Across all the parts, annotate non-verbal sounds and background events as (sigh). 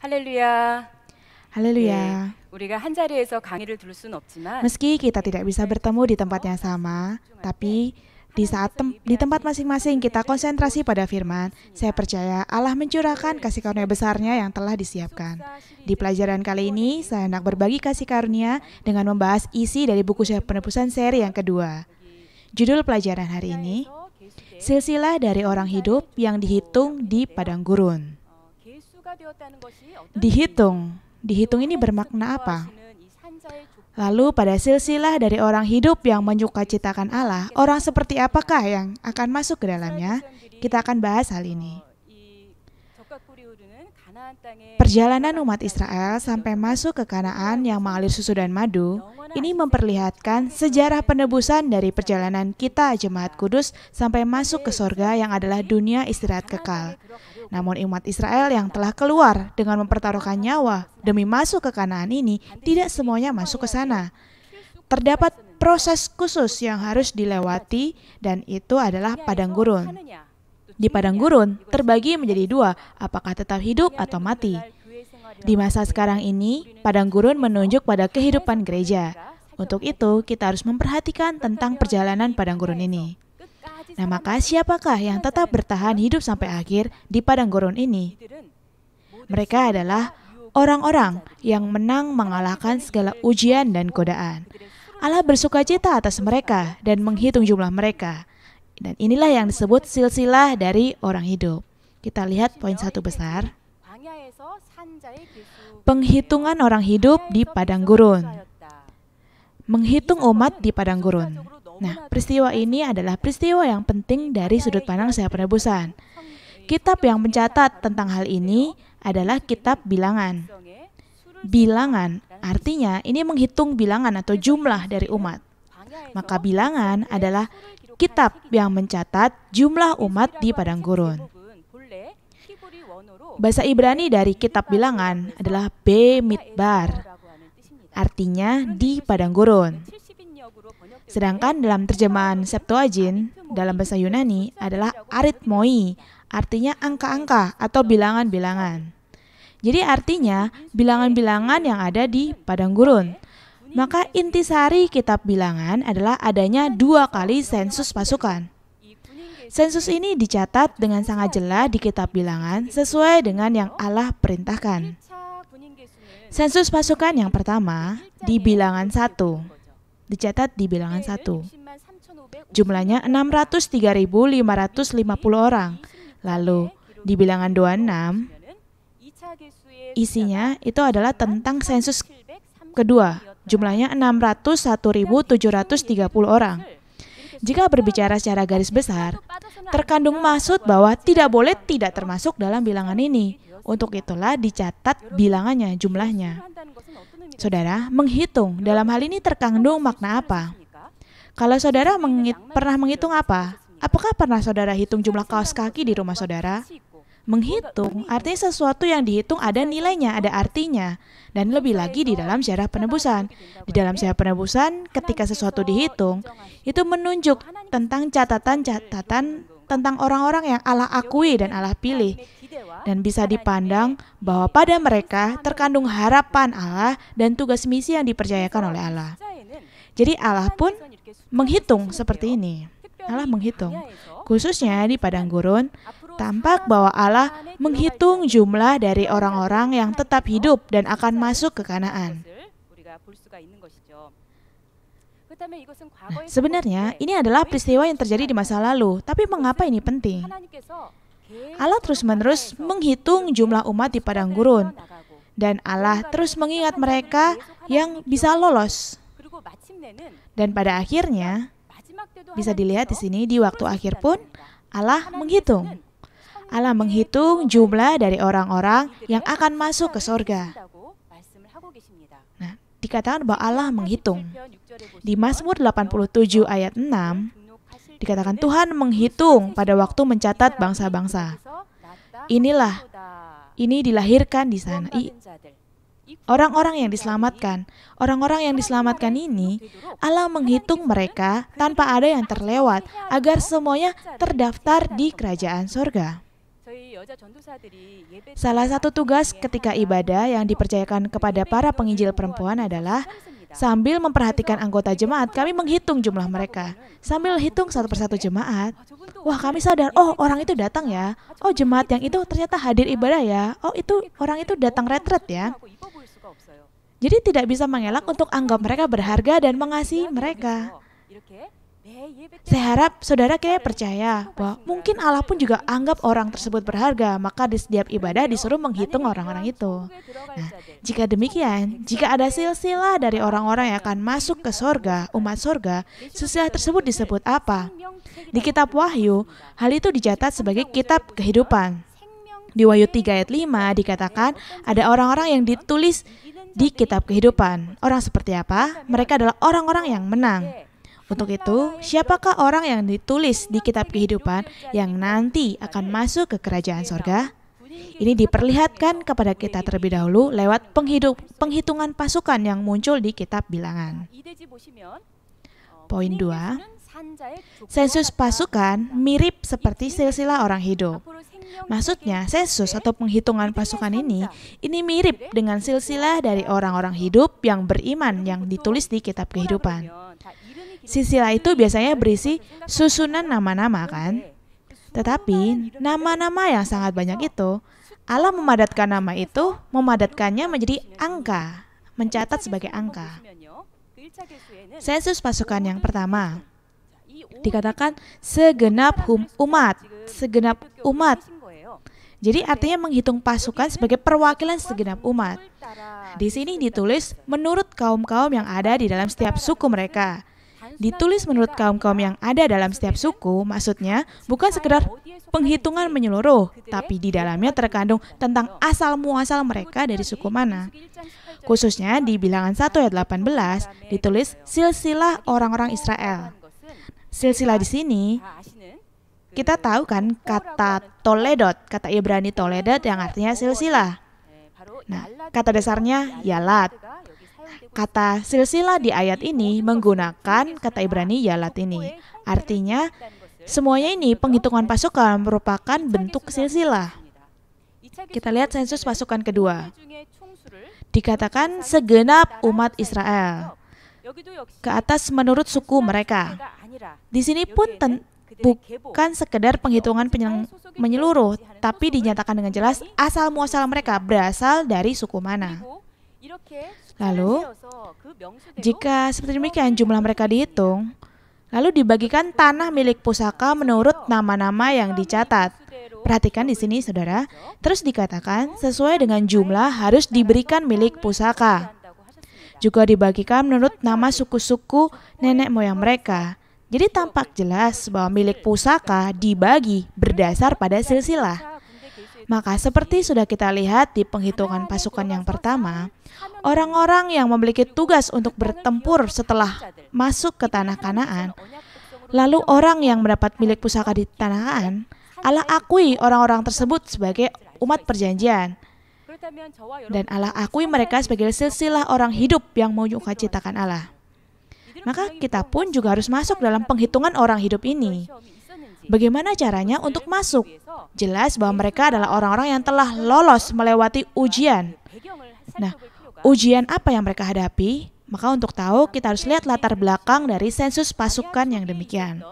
할렐루야. 할렐루야. Meski kita tidak bisa bertemu di tempat yang sama, tapi di saat tem di tempat masing-masing kita konsentrasi pada firman, saya percaya Allah mencurahkan kasih karunia besarnya yang telah disiapkan. Di pelajaran kali ini, saya hendak berbagi kasih karunia dengan membahas isi dari buku saya penebusan seri yang kedua. Judul pelajaran hari ini, iya, Silsilah dari Orang Hidup yang Dihitung di Padang Gurun. Dihitung. Dihitung ini bermakna apa? Lalu pada silsilah dari orang hidup yang citakan Allah, orang seperti apakah yang akan masuk ke dalamnya? Kita akan bahas hal ini. Perjalanan umat Israel sampai masuk ke Kanaan yang mengalir susu dan madu ini memperlihatkan sejarah penebusan dari perjalanan kita jemaat kudus sampai masuk ke sorga yang adalah dunia istirahat kekal. Namun umat Israel yang telah keluar dengan mempertaruhkan nyawa demi masuk ke Kanaan ini tidak semuanya masuk ke sana. Terdapat proses khusus yang harus dilewati dan itu adalah padang gurun. Di padang gurun terbagi menjadi dua, apakah tetap hidup atau mati. Di masa sekarang ini, padang gurun menunjuk pada kehidupan gereja. Untuk itu, kita harus memperhatikan tentang perjalanan padang gurun ini. Nah maka siapakah yang tetap bertahan hidup sampai akhir di padang gurun ini? Mereka adalah orang-orang yang menang mengalahkan segala ujian dan godaan. Allah bersuka cita atas mereka dan menghitung jumlah mereka. Dan inilah yang disebut silsilah dari orang hidup. Kita lihat poin satu besar. Penghitungan orang hidup di padang gurun. Menghitung umat di padang gurun. Nah, peristiwa ini adalah peristiwa yang penting dari sudut pandang saya penebusan. Kitab yang mencatat tentang hal ini adalah kitab bilangan. Bilangan artinya ini menghitung bilangan atau jumlah dari umat. Maka bilangan adalah kitab yang mencatat jumlah umat di padang gurun. Bahasa Ibrani dari kitab bilangan adalah Midbar, artinya di padang gurun. Sedangkan dalam terjemahan Septuagint dalam bahasa Yunani adalah aritmoi, artinya angka-angka atau bilangan-bilangan. Jadi artinya bilangan-bilangan yang ada di padang gurun. Maka intisari kitab bilangan adalah adanya dua kali sensus pasukan. Sensus ini dicatat dengan sangat jelas di kitab bilangan sesuai dengan yang Allah perintahkan. Sensus pasukan yang pertama di bilangan satu dicatat di bilangan 1. Iya, jumlahnya 603.550 orang. Lalu di bilangan 26 isinya itu adalah tentang sensus kedua. Jumlahnya 601.730 orang. Jika berbicara secara garis besar, terkandung maksud bahwa tidak boleh tidak termasuk dalam bilangan ini. Untuk itulah dicatat bilangannya, jumlahnya saudara menghitung dalam hal ini terkandung makna apa? Kalau saudara mengit, pernah menghitung apa? Apakah pernah saudara hitung jumlah kaos kaki di rumah saudara? Menghitung artinya sesuatu yang dihitung ada nilainya, ada artinya. Dan lebih lagi di dalam sejarah penebusan. Di dalam sejarah penebusan, ketika sesuatu dihitung, itu menunjuk tentang catatan-catatan tentang orang-orang yang Allah akui dan Allah pilih, dan bisa dipandang bahwa pada mereka terkandung harapan Allah dan tugas misi yang dipercayakan oleh Allah. Jadi Allah pun menghitung seperti ini. Allah menghitung, khususnya di padang gurun, tampak bahwa Allah menghitung jumlah dari orang-orang yang tetap hidup dan akan masuk ke Kanaan. Sebenarnya, ini adalah peristiwa yang terjadi di masa lalu, tapi mengapa ini penting? Allah terus-menerus menghitung jumlah umat di padang gurun, dan Allah terus mengingat mereka yang bisa lolos. Dan pada akhirnya, bisa dilihat di sini di waktu akhir pun, Allah menghitung. Allah menghitung jumlah dari orang-orang yang akan masuk ke surga dikatakan bahwa Allah menghitung. Di Mazmur 87 ayat 6, dikatakan Tuhan menghitung pada waktu mencatat bangsa-bangsa. Inilah, ini dilahirkan di sana. orang-orang yang diselamatkan, orang-orang yang diselamatkan ini, Allah menghitung mereka tanpa ada yang terlewat agar semuanya terdaftar di kerajaan sorga. Salah satu tugas ketika ibadah yang dipercayakan kepada para penginjil perempuan adalah sambil memperhatikan anggota jemaat, kami menghitung jumlah mereka. Sambil hitung satu persatu jemaat, wah kami sadar, oh orang itu datang ya, oh jemaat yang itu ternyata hadir ibadah ya, oh itu orang itu datang retret ya. Jadi tidak bisa mengelak untuk anggap mereka berharga dan mengasihi mereka. Saya harap saudara kira percaya bahwa mungkin Allah pun juga anggap orang tersebut berharga, maka di setiap ibadah disuruh menghitung orang-orang itu. Nah, jika demikian, jika ada silsilah dari orang-orang yang akan masuk ke sorga, umat sorga, silsilah tersebut disebut apa? Di kitab Wahyu, hal itu dicatat sebagai kitab kehidupan. Di Wahyu 3 ayat 5 dikatakan ada orang-orang yang ditulis di kitab kehidupan. Orang seperti apa? Mereka adalah orang-orang yang menang. Untuk itu, siapakah orang yang ditulis di kitab kehidupan yang nanti akan masuk ke kerajaan sorga? Ini diperlihatkan kepada kita terlebih dahulu lewat penghidup, penghitungan pasukan yang muncul di kitab bilangan. Poin 2. Sensus pasukan mirip seperti silsilah orang hidup. Maksudnya, sensus atau penghitungan pasukan ini, ini mirip dengan silsilah dari orang-orang hidup yang beriman yang ditulis di kitab kehidupan. Sisila itu biasanya berisi susunan nama-nama kan? Tetapi nama-nama yang sangat banyak itu, Allah memadatkan nama itu, memadatkannya menjadi angka, mencatat sebagai angka. Sensus pasukan yang pertama dikatakan segenap hum umat, segenap umat. Jadi artinya menghitung pasukan sebagai perwakilan segenap umat. Di sini ditulis menurut kaum-kaum yang ada di dalam setiap suku mereka. Ditulis menurut kaum-kaum yang ada dalam setiap suku, maksudnya bukan sekedar penghitungan menyeluruh, tapi di dalamnya terkandung tentang asal-muasal mereka dari suku mana. Khususnya di bilangan 1 ayat 18 ditulis silsilah orang-orang Israel. Silsilah di sini kita tahu kan kata toledot, kata Ibrani toledot yang artinya silsilah. Nah, kata dasarnya yalat, Kata silsilah di ayat ini menggunakan kata Ibrani ya Latini. Artinya, semuanya ini penghitungan pasukan merupakan bentuk silsilah. Kita lihat sensus pasukan kedua. Dikatakan segenap umat Israel ke atas menurut suku mereka. Di sini pun bukan sekedar penghitungan menyeluruh, tapi dinyatakan dengan jelas asal muasal mereka berasal dari suku mana. Lalu, jika seperti demikian jumlah mereka dihitung, lalu dibagikan tanah milik pusaka menurut nama-nama yang dicatat. Perhatikan di sini, saudara. Terus dikatakan, sesuai dengan jumlah harus diberikan milik pusaka. Juga dibagikan menurut nama suku-suku nenek moyang mereka. Jadi tampak jelas bahwa milik pusaka dibagi berdasar pada silsilah. Maka seperti sudah kita lihat di penghitungan pasukan yang pertama, orang-orang yang memiliki tugas untuk bertempur setelah masuk ke tanah Kanaan, lalu orang yang mendapat milik pusaka di tanah Kanaan, Allah akui orang-orang tersebut sebagai umat perjanjian. Dan Allah akui mereka sebagai silsilah orang hidup yang mau menyukai citakan Allah. Maka kita pun juga harus masuk dalam penghitungan orang hidup ini. Bagaimana caranya untuk masuk? Jelas bahwa mereka adalah orang-orang yang telah lolos melewati ujian. Nah, ujian apa yang mereka hadapi? Maka untuk tahu kita harus lihat latar belakang dari sensus pasukan yang demikian.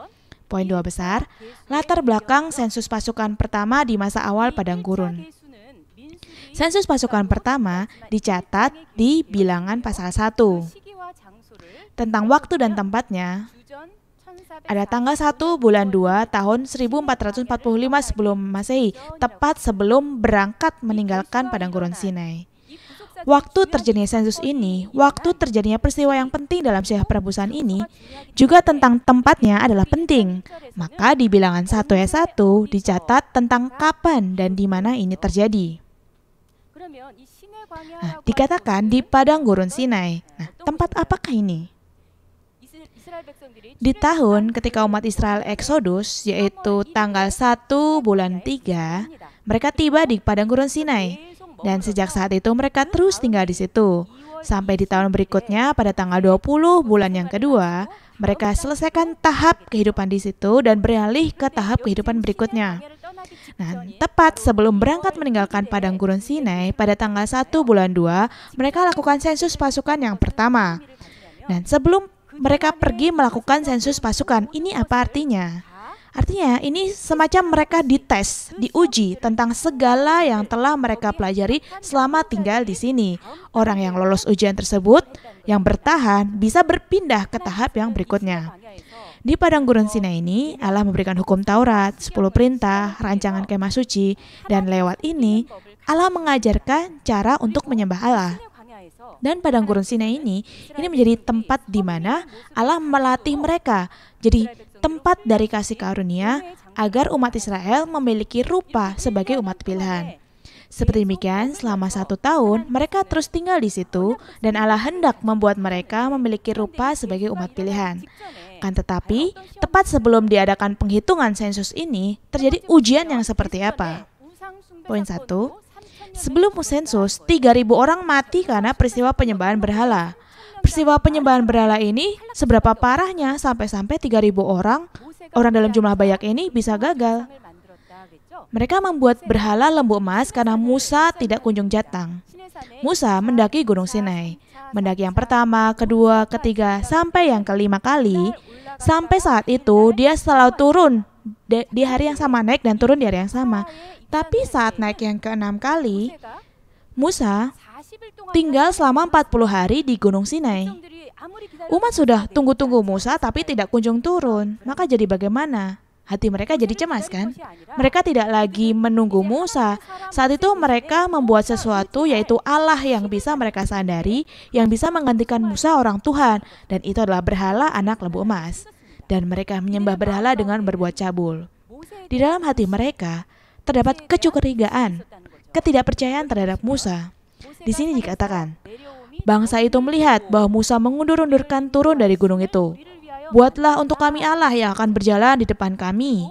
Poin dua besar, latar belakang sensus pasukan pertama di masa awal padang gurun. Sensus pasukan pertama dicatat di bilangan pasal 1. Tentang waktu dan tempatnya, ada tanggal 1 bulan 2 tahun 1445 sebelum Masehi, tepat sebelum berangkat meninggalkan padang gurun Sinai. Waktu terjadinya sensus ini, waktu terjadinya peristiwa yang penting dalam sejarah perebusan ini, juga tentang tempatnya adalah penting. Maka di bilangan 1 ayat 1 dicatat tentang kapan dan di mana ini terjadi. Nah, dikatakan di padang gurun Sinai. Nah, tempat apakah ini? Di tahun ketika umat Israel eksodus, yaitu tanggal 1 bulan 3, mereka tiba di padang gurun Sinai. Dan sejak saat itu mereka terus tinggal di situ. Sampai di tahun berikutnya pada tanggal 20 bulan yang kedua, mereka selesaikan tahap kehidupan di situ dan beralih ke tahap kehidupan berikutnya. Nah, nah, tepat sebelum berangkat meninggalkan padang gurun Sinai pada tanggal 1 bulan 2, mereka lakukan sensus pasukan yang pertama. Ya. Dan sebelum mereka pergi melakukan sensus pasukan. Ini apa artinya? Artinya ini semacam mereka dites, diuji tentang segala yang telah mereka pelajari selama tinggal di sini. Orang yang lolos ujian tersebut, yang bertahan, bisa berpindah ke tahap yang berikutnya. Di padang gurun Sinai ini, Allah memberikan hukum Taurat, 10 perintah, rancangan kemah suci, dan lewat ini, Allah mengajarkan cara untuk menyembah Allah. Dan padang gurun Sinai ini ini menjadi tempat di mana Allah melatih mereka. Jadi tempat dari kasih karunia agar umat Israel memiliki rupa sebagai umat pilihan. Seperti demikian, selama satu tahun mereka terus tinggal di situ dan Allah hendak membuat mereka memiliki rupa sebagai umat pilihan. Kan tetapi, tepat sebelum diadakan penghitungan sensus ini, terjadi ujian yang seperti apa? Poin satu, Sebelum sensus, 3.000 orang mati karena peristiwa penyembahan berhala. Peristiwa penyembahan berhala ini seberapa parahnya sampai-sampai 3.000 orang, orang dalam jumlah banyak ini bisa gagal. Mereka membuat berhala lembu emas karena Musa tidak kunjung datang. Musa mendaki Gunung Sinai. Mendaki yang pertama, kedua, ketiga, sampai yang kelima kali. Sampai saat itu, dia selalu turun di hari yang sama naik dan turun di hari yang sama. Oh, iya, iya, tapi iya, saat naik yang keenam kali, Musa ya? tinggal selama 40 hari di Gunung Sinai. Umat sudah tunggu-tunggu Musa tapi tidak kunjung turun. Maka jadi bagaimana? Hati mereka jadi cemas kan? Mereka tidak lagi menunggu Musa. Saat itu mereka membuat sesuatu yaitu Allah yang bisa mereka sadari, yang bisa menggantikan Musa orang Tuhan. Dan itu adalah berhala anak lembu emas dan mereka menyembah berhala dengan berbuat cabul. Di dalam hati mereka terdapat kecurigaan, ketidakpercayaan terhadap Musa. Di sini dikatakan, bangsa itu melihat bahwa Musa mengundur-undurkan turun dari gunung itu. Buatlah untuk kami Allah yang akan berjalan di depan kami.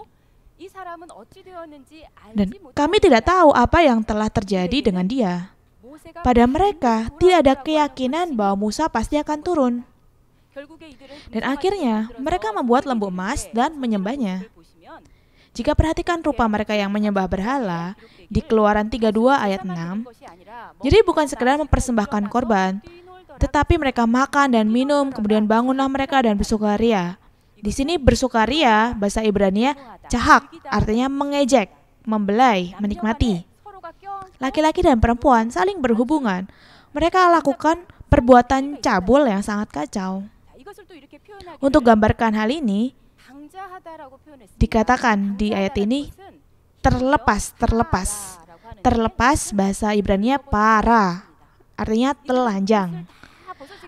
Dan kami tidak tahu apa yang telah terjadi dengan dia. Pada mereka, tidak ada keyakinan bahwa Musa pasti akan turun. Dan akhirnya, mereka membuat lembu emas dan menyembahnya. Jika perhatikan rupa mereka yang menyembah berhala di Keluaran 32 ayat 6, jadi bukan sekedar mempersembahkan korban, tetapi mereka makan dan minum, kemudian bangunlah mereka dan bersukaria. Di sini bersukaria, bahasa Ibrania, cahak, artinya mengejek, membelai, menikmati. Laki-laki dan perempuan saling berhubungan. Mereka lakukan perbuatan cabul yang sangat kacau. Untuk gambarkan hal ini, dikatakan di ayat ini terlepas, terlepas. Terlepas bahasa ibrani para, artinya telanjang.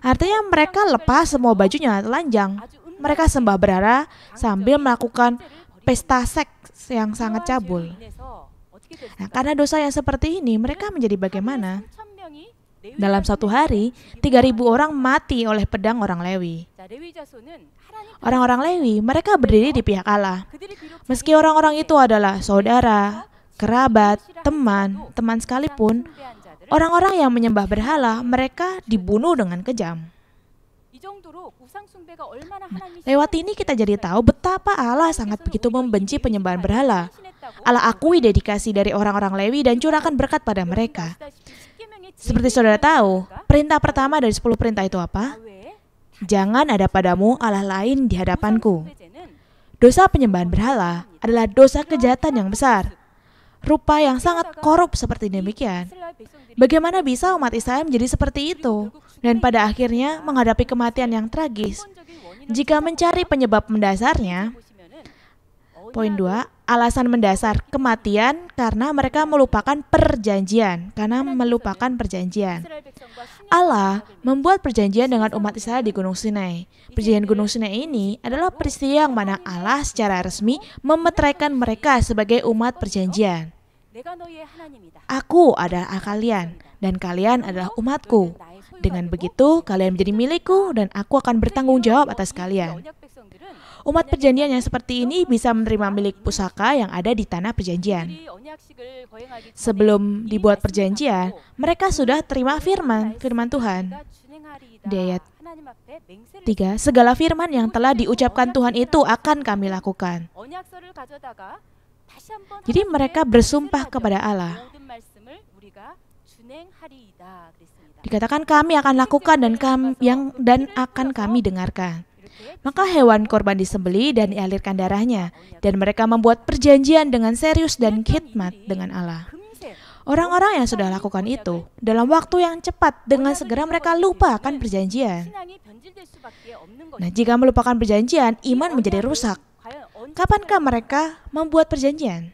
Artinya mereka lepas semua bajunya telanjang. Mereka sembah berara sambil melakukan pesta seks yang sangat cabul. Nah, karena dosa yang seperti ini, mereka menjadi bagaimana? Dalam satu hari, 3.000 orang mati oleh pedang orang Lewi. Orang-orang Lewi, mereka berdiri di pihak Allah. Meski orang-orang itu adalah saudara, kerabat, teman, teman sekalipun, orang-orang yang menyembah berhala, mereka dibunuh dengan kejam. Lewat ini kita jadi tahu betapa Allah sangat begitu membenci penyembahan berhala. Allah akui dedikasi dari orang-orang Lewi dan curahkan berkat pada mereka. Seperti saudara tahu, perintah pertama dari 10 perintah itu apa? Jangan ada padamu Allah lain di hadapanku. Dosa penyembahan berhala adalah dosa kejahatan yang besar. Rupa yang sangat korup seperti demikian. Bagaimana bisa umat Israel menjadi seperti itu dan pada akhirnya menghadapi kematian yang tragis? Jika mencari penyebab mendasarnya, poin 2, alasan mendasar kematian karena mereka melupakan perjanjian, karena melupakan perjanjian. Allah membuat perjanjian dengan umat Israel di Gunung Sinai. Perjanjian Gunung Sinai ini adalah peristiwa yang mana Allah secara resmi memeteraikan mereka sebagai umat perjanjian. Aku adalah kalian, dan kalian adalah umatku. Dengan begitu, kalian menjadi milikku, dan aku akan bertanggung jawab atas kalian. Umat perjanjian yang seperti ini bisa menerima milik pusaka yang ada di tanah perjanjian. Sebelum dibuat perjanjian, mereka sudah terima firman, firman Tuhan. Di ayat 3, segala firman yang telah diucapkan Tuhan itu akan kami lakukan. Jadi mereka bersumpah kepada Allah. Dikatakan kami akan lakukan dan kami, yang dan akan kami dengarkan maka hewan korban disembeli dan dialirkan darahnya, dan mereka membuat perjanjian dengan serius dan khidmat dengan Allah. Orang-orang yang sudah lakukan itu, dalam waktu yang cepat dengan segera mereka lupa akan perjanjian. Nah, jika melupakan perjanjian, iman menjadi rusak. Kapankah mereka membuat perjanjian?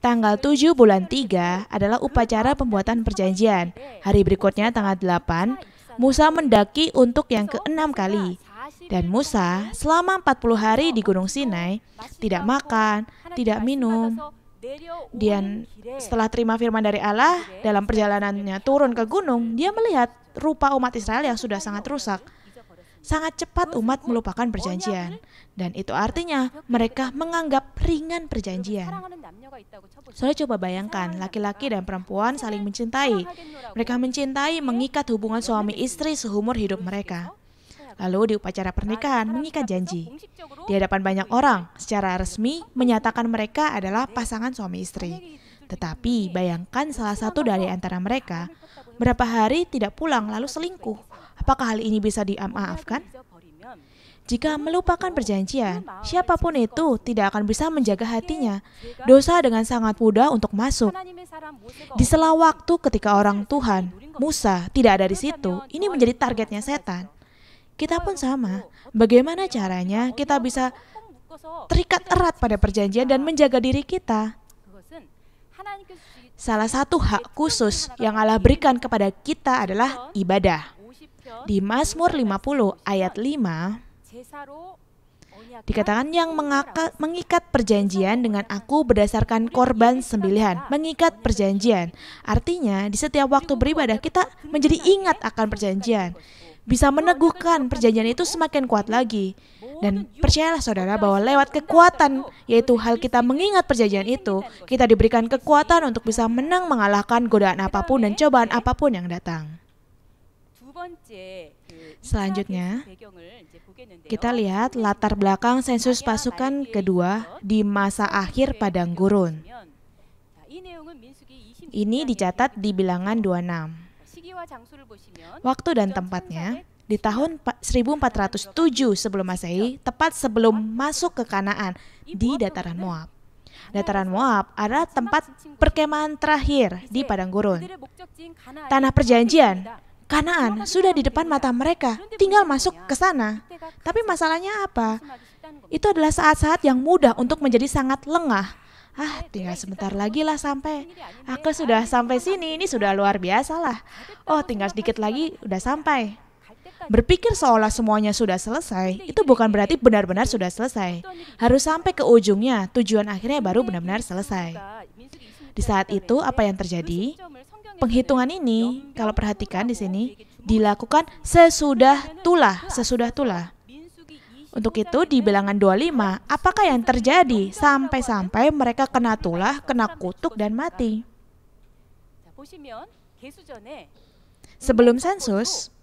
Tanggal 7 bulan 3 adalah upacara pembuatan perjanjian. Hari berikutnya tanggal 8 Musa mendaki untuk yang keenam kali. Dan Musa selama 40 hari di Gunung Sinai tidak makan, tidak minum. Dan setelah terima firman dari Allah, dalam perjalanannya turun ke gunung, dia melihat rupa umat Israel yang sudah sangat rusak sangat cepat umat melupakan perjanjian, kan? dan itu artinya mereka menganggap ringan perjanjian. Soalnya coba bayangkan, laki-laki dan perempuan saling mencintai. Mereka mencintai mengikat hubungan suami istri seumur hidup mereka. Lalu di upacara nah, pernikahan mengikat janji. Di hadapan banyak orang, secara resmi menyatakan mereka adalah pasangan suami istri. Gitu, gitu, gitu, Tetapi bayangkan salah satu dari antara mereka berapa hari tidak pulang lalu selingkuh Apakah hal ini bisa dimaafkan? Jika melupakan perjanjian, siapapun itu tidak akan bisa menjaga hatinya. Dosa dengan sangat mudah untuk masuk. Di sela waktu ketika orang Tuhan, Musa, tidak ada di situ, ini menjadi targetnya setan. Kita pun sama. Bagaimana caranya kita bisa terikat erat pada perjanjian dan menjaga diri kita? Salah satu hak khusus yang Allah berikan kepada kita adalah ibadah. Di Mazmur 50 ayat 5 dikatakan yang mengikat perjanjian dengan aku berdasarkan korban sembilihan mengikat perjanjian. Artinya di setiap waktu beribadah kita menjadi ingat eh, akan perjanjian bisa meneguhkan perjanjian itu semakin kuat lagi. Dan percayalah saudara bahwa lewat kekuatan, yaitu hal kita mengingat perjanjian itu, kita diberikan kekuatan untuk bisa menang mengalahkan godaan apapun dan cobaan apapun yang datang. (laughs) Selanjutnya, kita lihat latar belakang sensus pasukan kedua di masa akhir padang gurun. Ini dicatat di bilangan 26. Waktu dan tempatnya di tahun 1407 sebelum Masehi, tepat sebelum masuk ke Kanaan di dataran Moab. Dataran Moab adalah tempat perkemahan terakhir di padang gurun. Tanah perjanjian Kanaan sudah di depan mata mereka, tinggal masuk ke sana. Tapi masalahnya apa? Itu adalah saat-saat yang mudah untuk menjadi sangat lengah. Ah, tinggal sebentar lagi lah sampai. Aku sudah sampai sini, ini sudah luar biasa lah. Oh, tinggal sedikit lagi, udah sampai. Berpikir seolah semuanya sudah selesai, itu bukan berarti benar-benar sudah selesai. Harus sampai ke ujungnya, tujuan akhirnya baru benar-benar selesai. Di saat itu, apa yang terjadi? Penghitungan ini, kalau perhatikan di sini, dilakukan sesudah tulah, sesudah tulah. Untuk itu di bilangan 25, apakah yang terjadi sampai-sampai mereka kena tulah, kena kutuk, dan mati? Sebelum sensus,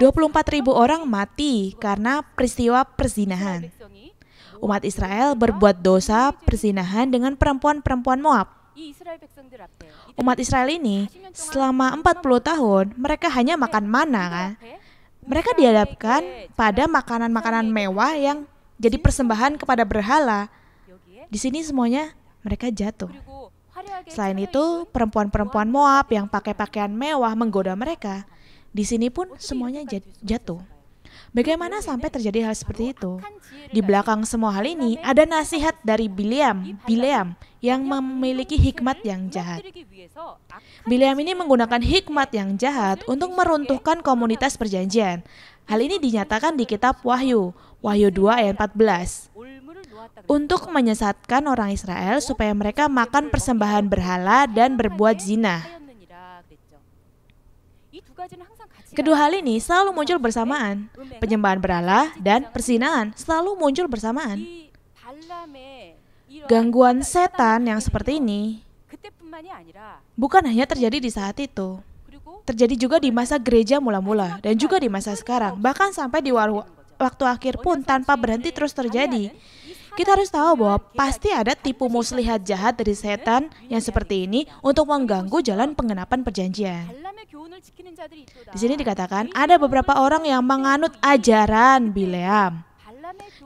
24.000 orang mati karena peristiwa perzinahan. Umat Israel berbuat dosa perzinahan dengan perempuan-perempuan Moab. Umat Israel ini selama 40 tahun mereka hanya makan mana kan? Mereka dihadapkan pada makanan-makanan mewah yang jadi persembahan kepada berhala. Di sini semuanya mereka jatuh. Selain itu, perempuan-perempuan Moab yang pakai pakaian mewah menggoda mereka. Di sini pun semuanya jatuh. Bagaimana sampai terjadi hal seperti itu? Di belakang semua hal ini ada nasihat dari Biliam, Bileam yang memiliki hikmat yang jahat. Bileam ini menggunakan hikmat yang jahat untuk meruntuhkan komunitas perjanjian. Hal ini dinyatakan di kitab Wahyu, Wahyu 2 ayat 14. Untuk menyesatkan orang Israel supaya mereka makan persembahan berhala dan berbuat zina. Kedua hal ini selalu muncul bersamaan. Penyembahan berhala dan persinaan selalu muncul bersamaan. Gangguan setan yang seperti ini bukan hanya terjadi di saat itu. Terjadi juga di masa gereja mula-mula dan juga di masa sekarang, bahkan sampai di waktu akhir pun tanpa berhenti terus terjadi. Eh. Kita harus tahu bahwa pasti ada tipu muslihat jahat dari setan yang seperti ini untuk mengganggu jalan pengenapan perjanjian. Di sini dikatakan ada beberapa orang yang menganut ajaran Bileam.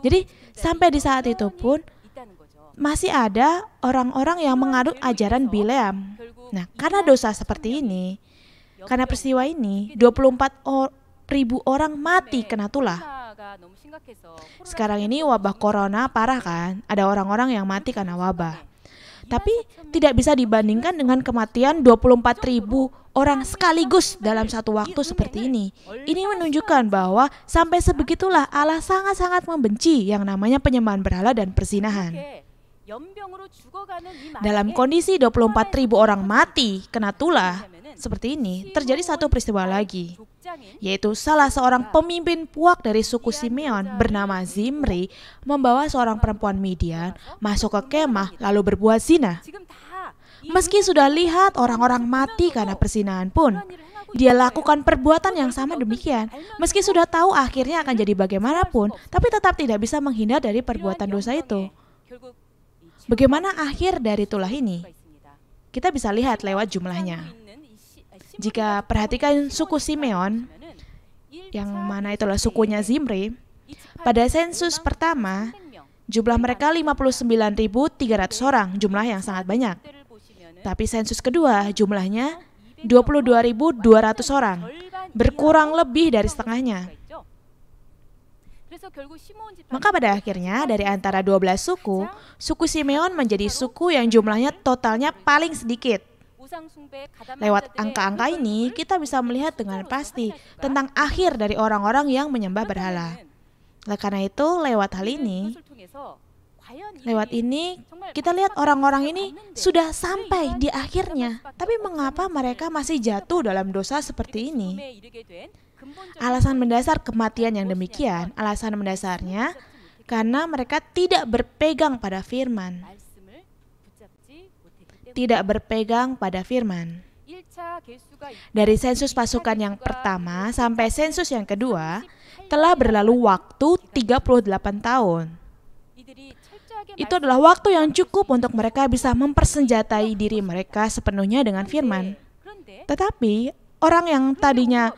Jadi sampai di saat itu pun masih ada orang-orang yang menganut ajaran Bileam. Nah, karena dosa seperti ini, karena peristiwa ini, 24 ribu orang mati kena tulah. Sekarang ini wabah corona parah kan? Ada orang-orang yang mati karena wabah. Tapi tidak bisa dibandingkan dengan kematian ribu orang sekaligus dalam satu waktu seperti ini. Ini menunjukkan bahwa sampai sebegitulah Allah sangat-sangat membenci yang namanya penyembahan berhala dan persinahan. Dalam kondisi ribu orang mati kena tulah, seperti ini, terjadi satu peristiwa lagi, yaitu salah seorang pemimpin puak dari suku iya, Simeon bernama Zimri membawa seorang perempuan Midian masuk ke kemah lalu berbuat zina. Iya, Meski iya. sudah lihat orang-orang mati karena persinaan pun, dia lakukan perbuatan yang sama demikian. Meski sudah tahu akhirnya akan jadi bagaimanapun, tapi tetap tidak bisa menghindar dari perbuatan dosa itu. Bagaimana akhir dari tulah ini? Kita bisa lihat lewat jumlahnya. Jika perhatikan suku Simeon, yang mana itulah sukunya Zimri, pada sensus pertama, jumlah mereka 59.300 orang, jumlah yang sangat banyak. Tapi sensus kedua, jumlahnya 22.200 orang, berkurang lebih dari setengahnya. Maka pada akhirnya dari antara 12 suku, suku Simeon menjadi suku yang jumlahnya totalnya paling sedikit, Lewat angka-angka ini, kita bisa melihat dengan pasti tentang akhir dari orang-orang yang menyembah berhala. Oleh karena itu, lewat hal ini, lewat ini, kita lihat orang-orang ini sudah sampai di akhirnya. Tapi mengapa mereka masih jatuh dalam dosa seperti ini? Alasan mendasar kematian yang demikian, alasan mendasarnya karena mereka tidak berpegang pada firman tidak berpegang pada firman. Dari sensus pasukan yang pertama sampai sensus yang kedua telah berlalu waktu 38 tahun. Itu adalah waktu yang cukup untuk mereka bisa mempersenjatai diri mereka sepenuhnya dengan firman. Tetapi orang yang tadinya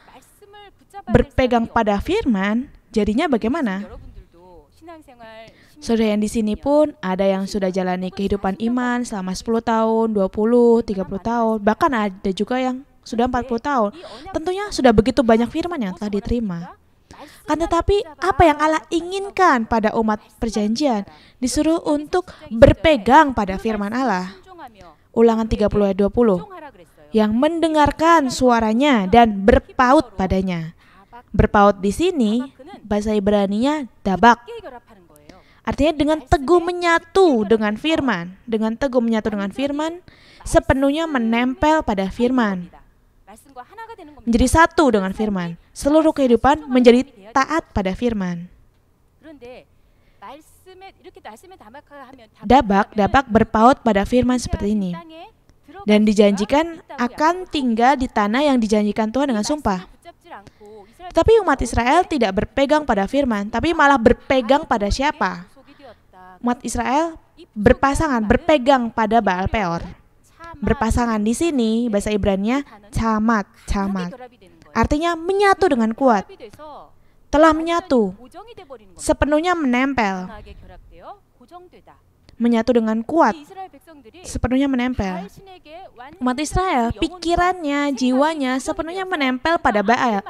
berpegang pada firman jadinya bagaimana? Saudara yang di sini pun ada yang sudah jalani kehidupan iman selama 10 tahun, 20, 30 tahun, bahkan ada juga yang sudah 40 tahun. Tentunya sudah begitu banyak firman yang telah diterima. Kan tetapi apa yang Allah inginkan pada umat perjanjian disuruh untuk berpegang pada firman Allah. Ulangan 30 ayat 20 yang mendengarkan suaranya dan berpaut padanya. Berpaut di sini bahasa Ibrani-nya dabak Artinya dengan teguh menyatu dengan firman, dengan teguh menyatu dengan firman, sepenuhnya menempel pada firman. Menjadi satu dengan firman. Seluruh kehidupan menjadi taat pada firman. Dabak-dabak berpaut pada firman seperti ini. Dan dijanjikan akan tinggal di tanah yang dijanjikan Tuhan dengan sumpah. Tapi umat Israel tidak berpegang pada firman, tapi malah berpegang pada siapa? umat Israel berpasangan, berpegang pada Baal Peor. Berpasangan di sini bahasa ibrani camat, camat. Artinya menyatu dengan kuat. Telah menyatu. Sepenuhnya menempel menyatu dengan kuat, sepenuhnya menempel. Umat Israel, pikirannya, jiwanya sepenuhnya menempel pada Baal.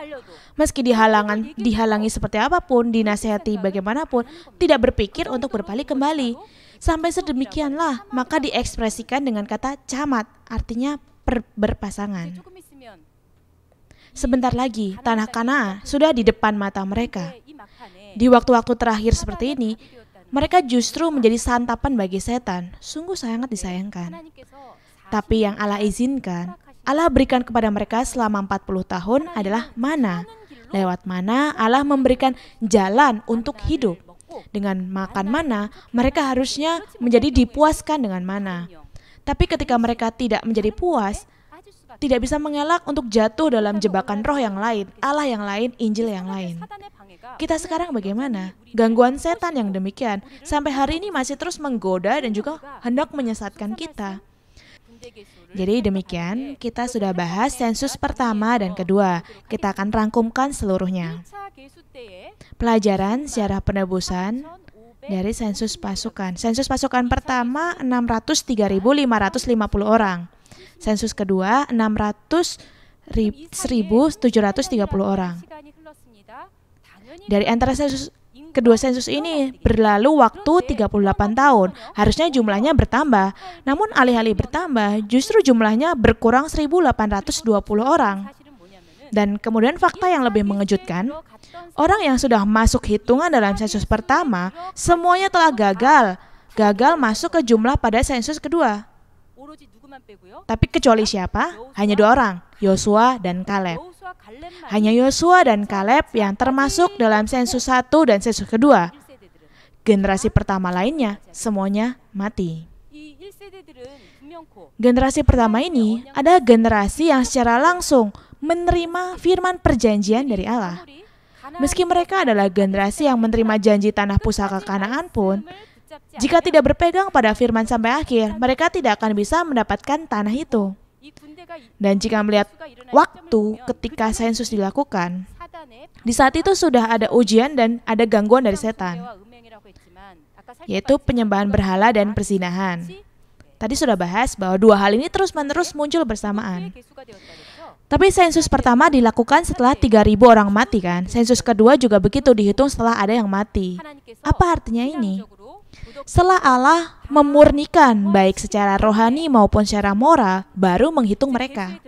Meski dihalangan, dihalangi seperti apapun, dinasehati bagaimanapun, tidak berpikir untuk berbalik kembali. Sampai sedemikianlah, maka diekspresikan dengan kata camat, artinya berpasangan. Sebentar lagi, tanah Kanaan sudah di depan mata mereka. Di waktu-waktu terakhir seperti ini, mereka justru menjadi santapan bagi setan. Sungguh sangat disayangkan. Tapi yang Allah izinkan, Allah berikan kepada mereka selama 40 tahun adalah mana. Lewat mana Allah memberikan jalan untuk hidup. Dengan makan mana, mereka harusnya menjadi dipuaskan dengan mana. Tapi ketika mereka tidak menjadi puas, tidak bisa mengelak untuk jatuh dalam jebakan roh yang lain, Allah yang lain, Injil yang lain. Kita sekarang bagaimana? Gangguan setan yang demikian sampai hari ini masih terus menggoda dan juga hendak menyesatkan kita. Jadi demikian, kita sudah bahas sensus pertama dan kedua. Kita akan rangkumkan seluruhnya. Pelajaran sejarah penebusan dari sensus pasukan. Sensus pasukan pertama 603.550 orang. Sensus kedua 600.730 orang. Dari antara sensus kedua sensus ini berlalu waktu 38 tahun. Harusnya jumlahnya bertambah. Namun alih-alih bertambah, justru jumlahnya berkurang 1820 orang. Dan kemudian fakta yang lebih mengejutkan, orang yang sudah masuk hitungan dalam sensus pertama, semuanya telah gagal. Gagal masuk ke jumlah pada sensus kedua. Tapi kecuali siapa? Hanya dua orang, Yosua dan Kaleb. Hanya Yosua dan Kaleb yang termasuk dalam sensus satu dan sensus kedua. Generasi pertama lainnya semuanya mati. Generasi pertama ini ada generasi yang secara langsung menerima firman perjanjian dari Allah. Meski mereka adalah generasi yang menerima janji tanah pusaka Kanaan pun, jika tidak berpegang pada firman sampai akhir, mereka tidak akan bisa mendapatkan tanah itu. Dan jika melihat waktu ketika sensus dilakukan, di saat itu sudah ada ujian dan ada gangguan dari setan, yaitu penyembahan berhala dan persinahan. Tadi sudah bahas bahwa dua hal ini terus-menerus muncul bersamaan. Tapi sensus pertama dilakukan setelah 3.000 orang mati kan? Sensus kedua juga begitu dihitung setelah ada yang mati. Apa artinya ini? Setelah Allah memurnikan baik secara rohani maupun secara moral, baru menghitung mereka.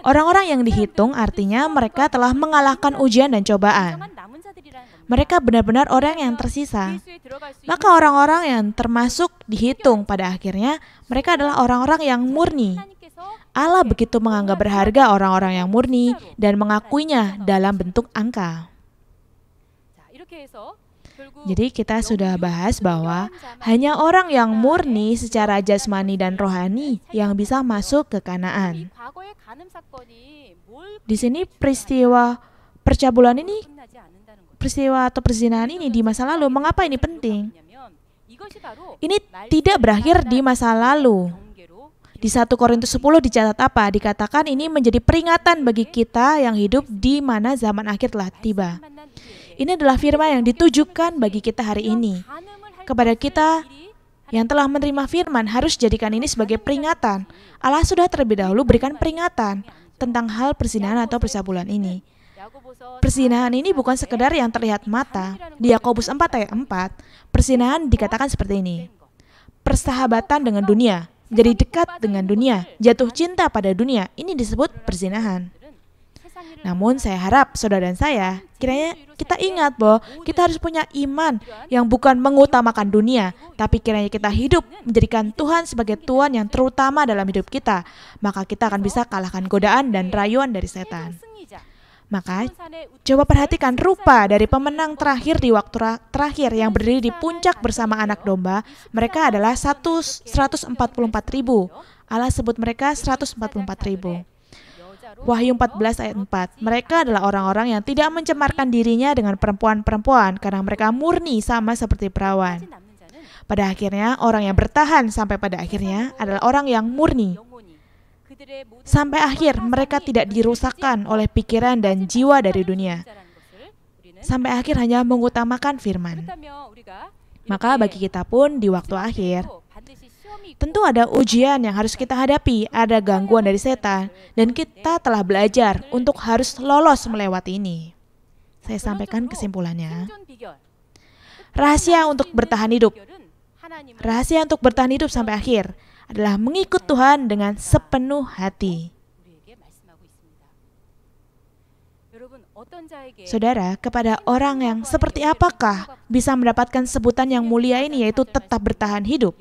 Orang-orang yang dihitung artinya mereka telah mengalahkan ujian dan cobaan. Mereka benar-benar orang yang tersisa. Maka orang-orang yang termasuk dihitung pada akhirnya, mereka adalah orang-orang yang murni. Allah begitu menganggap berharga orang-orang yang murni dan mengakuinya dalam bentuk angka. Jadi kita sudah bahas bahwa hanya orang yang murni secara jasmani dan rohani yang bisa masuk ke Kanaan. Di sini peristiwa percabulan ini peristiwa atau perzinahan ini di masa lalu, mengapa ini penting? Ini tidak berakhir di masa lalu. Di 1 Korintus 10 dicatat apa? Dikatakan ini menjadi peringatan bagi kita yang hidup di mana zaman akhir telah tiba. Ini adalah firman yang ditujukan bagi kita hari ini. Kepada kita yang telah menerima firman harus jadikan ini sebagai peringatan. Allah sudah terlebih dahulu berikan peringatan tentang hal persinahan atau persabulan ini. Persinahan ini bukan sekedar yang terlihat mata. Di Yakobus 4 ayat 4, persinahan dikatakan seperti ini. Persahabatan dengan dunia, jadi dekat dengan dunia, jatuh cinta pada dunia, ini disebut persinahan. Namun saya harap saudara dan saya kiranya kita ingat bahwa kita harus punya iman yang bukan mengutamakan dunia, tapi kiranya kita hidup menjadikan Tuhan sebagai Tuhan yang terutama dalam hidup kita, maka kita akan bisa kalahkan godaan dan rayuan dari setan. Maka coba perhatikan rupa dari pemenang terakhir di waktu terakhir yang berdiri di puncak bersama anak domba. Mereka adalah 144 ribu. Allah sebut mereka 144 ribu. Wahyu 14 ayat 4. Mereka adalah orang-orang yang tidak mencemarkan dirinya dengan perempuan-perempuan karena mereka murni sama seperti perawan. Pada akhirnya, orang yang bertahan sampai pada akhirnya adalah orang yang murni. Sampai akhir, mereka tidak dirusakkan oleh pikiran dan jiwa dari dunia. Sampai akhir hanya mengutamakan firman. Maka bagi kita pun di waktu akhir, Tentu ada ujian yang harus kita hadapi, ada gangguan dari setan, dan kita telah belajar untuk harus lolos melewati ini. Saya sampaikan kesimpulannya. Rahasia untuk bertahan hidup. Rahasia untuk bertahan hidup sampai akhir adalah mengikut Tuhan dengan sepenuh hati. Saudara, kepada orang yang seperti apakah bisa mendapatkan sebutan yang mulia ini yaitu tetap bertahan hidup?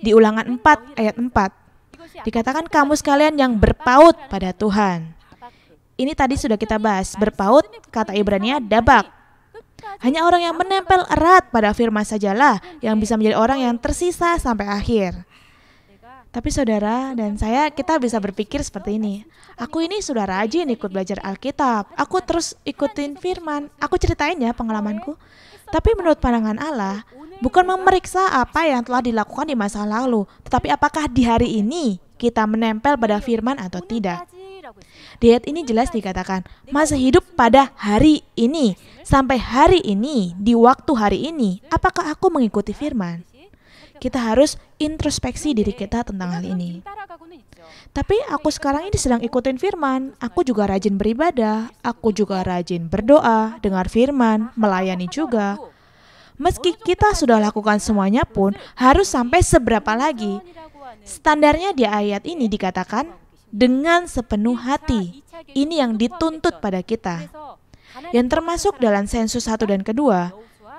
Di ulangan 4 ayat 4, dikatakan kamu sekalian yang berpaut pada Tuhan. Ini tadi sudah kita bahas, berpaut kata Ibraniya dabak. Hanya orang yang menempel erat pada firman sajalah yang bisa menjadi orang yang tersisa sampai akhir. Tapi saudara dan saya kita bisa berpikir seperti ini. Aku ini sudah rajin ikut belajar Alkitab. Aku terus ikutin firman. Aku ceritain ya pengalamanku. Tapi menurut pandangan Allah, bukan memeriksa apa yang telah dilakukan di masa lalu, tetapi apakah di hari ini kita menempel pada firman atau tidak. Di ini jelas dikatakan, masa hidup pada hari ini, sampai hari ini, di waktu hari ini, apakah aku mengikuti firman? Kita harus introspeksi diri kita tentang hal ini. Tapi aku sekarang ini sedang ikutin firman, aku juga rajin beribadah, aku juga rajin berdoa, dengar firman, melayani juga, Meski kita sudah lakukan semuanya pun, harus sampai seberapa lagi. Standarnya di ayat ini dikatakan, dengan sepenuh hati. Ini yang dituntut pada kita. Yang termasuk dalam sensus satu dan kedua,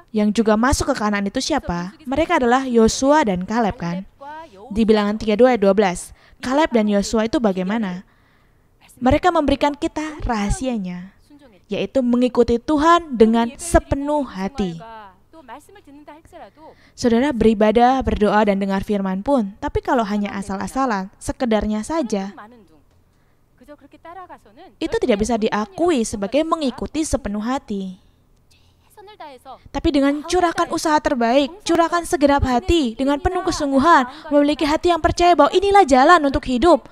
yang juga masuk ke kanan itu siapa? Mereka adalah Yosua dan Kaleb kan? Di bilangan 32 ayat 12, Kaleb dan Yosua itu bagaimana? Mereka memberikan kita rahasianya, yaitu mengikuti Tuhan dengan sepenuh hati. Saudara beribadah, berdoa, dan dengar firman pun, tapi kalau hanya asal-asalan, sekedarnya saja, kan itu tidak bisa diakui sebagai mengikuti sepenuh hati. Tapi dengan curahkan usaha terbaik, curahkan segenap hati, dengan penuh kesungguhan, memiliki hati yang percaya bahwa inilah jalan untuk hidup.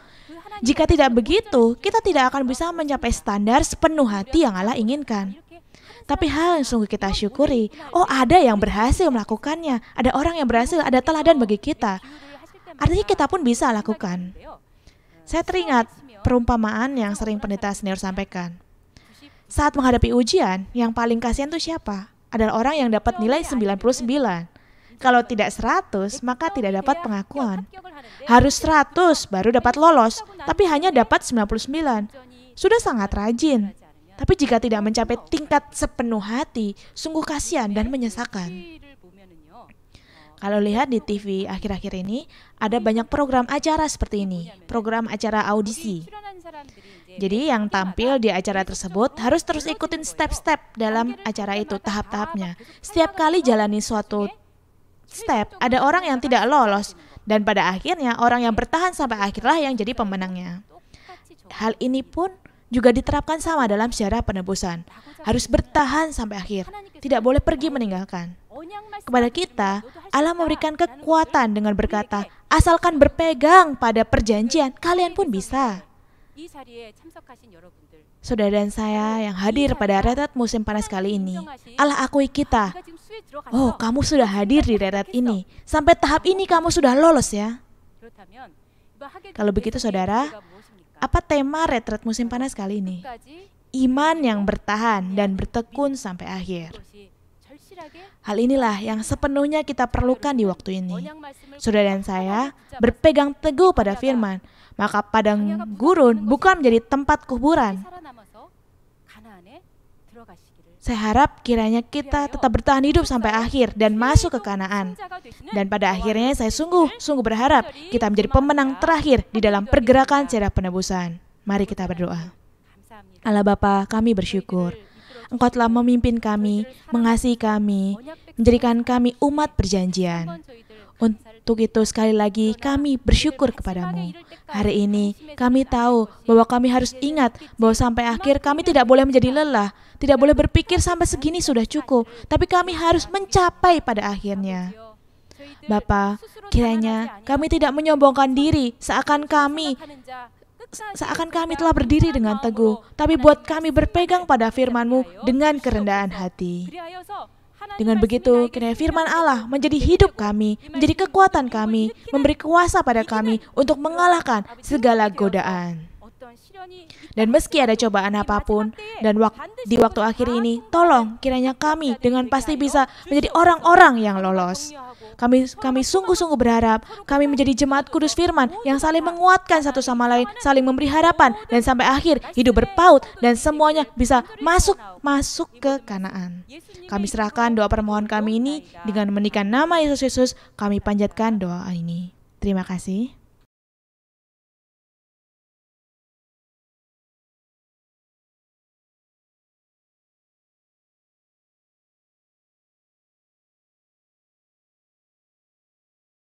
Jika tidak begitu, kita tidak akan bisa mencapai standar sepenuh hati yang Allah inginkan. Tapi hal yang sungguh kita syukuri, oh ada yang berhasil melakukannya, ada orang yang berhasil, ada teladan bagi kita. Artinya kita pun bisa lakukan. Saya teringat perumpamaan yang sering pendeta senior sampaikan. Saat menghadapi ujian, yang paling kasihan itu siapa? Adalah orang yang dapat nilai 99. Kalau tidak 100, maka tidak dapat pengakuan. Harus 100 baru dapat lolos, tapi hanya dapat 99. Sudah sangat rajin, tapi jika tidak mencapai tingkat sepenuh hati, sungguh kasihan dan menyesakan. Kalau lihat di TV akhir-akhir ini, ada banyak program acara seperti ini, program acara audisi. Jadi yang tampil di acara tersebut harus terus ikutin step-step dalam acara itu, tahap-tahapnya. Setiap kali jalani suatu step, ada orang yang tidak lolos, dan pada akhirnya orang yang bertahan sampai akhirlah yang jadi pemenangnya. Hal ini pun juga diterapkan sama dalam sejarah penebusan. Harus bertahan sampai akhir, tidak boleh pergi meninggalkan. Kepada kita, Allah memberikan kekuatan dengan berkata, asalkan berpegang pada perjanjian, kalian pun bisa. Saudara dan saya yang hadir pada retret musim panas kali ini, Allah akui kita. Oh, kamu sudah hadir di retret ini. Sampai tahap ini kamu sudah lolos ya. Kalau begitu saudara, apa tema retret musim panas kali ini? Iman yang bertahan dan bertekun sampai akhir. Hal inilah yang sepenuhnya kita perlukan di waktu ini. Saudara dan saya berpegang teguh pada firman, maka padang gurun bukan menjadi tempat kuburan, saya harap kiranya kita iya, ya. tetap bertahan hidup sampai akhir dan masuk ke Kanaan. Nah, dan pada akhirnya saya sungguh-sungguh iya. berharap kita menjadi pemenang ya. terakhir di dalam pergerakan cerah penebusan. Mari kita berdoa. Allah Bapa, kami bersyukur. Engkau telah memimpin kami, mengasihi kami, menjadikan kami umat perjanjian. Untuk itu sekali lagi kami bersyukur kepadamu. Hari ini kami tahu bahwa kami harus ingat bahwa sampai akhir kami tidak boleh menjadi lelah tidak boleh berpikir sampai segini sudah cukup, tapi kami harus mencapai pada akhirnya. Bapak, kiranya kami tidak menyombongkan diri seakan kami seakan kami telah berdiri dengan teguh, tapi buat kami berpegang pada firman-Mu dengan kerendahan hati. Dengan begitu, kiranya firman Allah menjadi hidup kami, menjadi kekuatan kami, memberi kuasa pada kami untuk mengalahkan segala godaan. Dan meski ada cobaan apapun, dan wak di waktu akhir ini, tolong kiranya kami dengan pasti bisa menjadi orang-orang yang lolos. Kami kami sungguh-sungguh berharap kami menjadi jemaat kudus firman yang saling menguatkan satu sama lain, saling memberi harapan, dan sampai akhir hidup berpaut dan semuanya bisa masuk masuk ke kanaan. Kami serahkan doa permohonan kami ini dengan menikah nama Yesus Yesus, kami panjatkan doa ini. Terima kasih.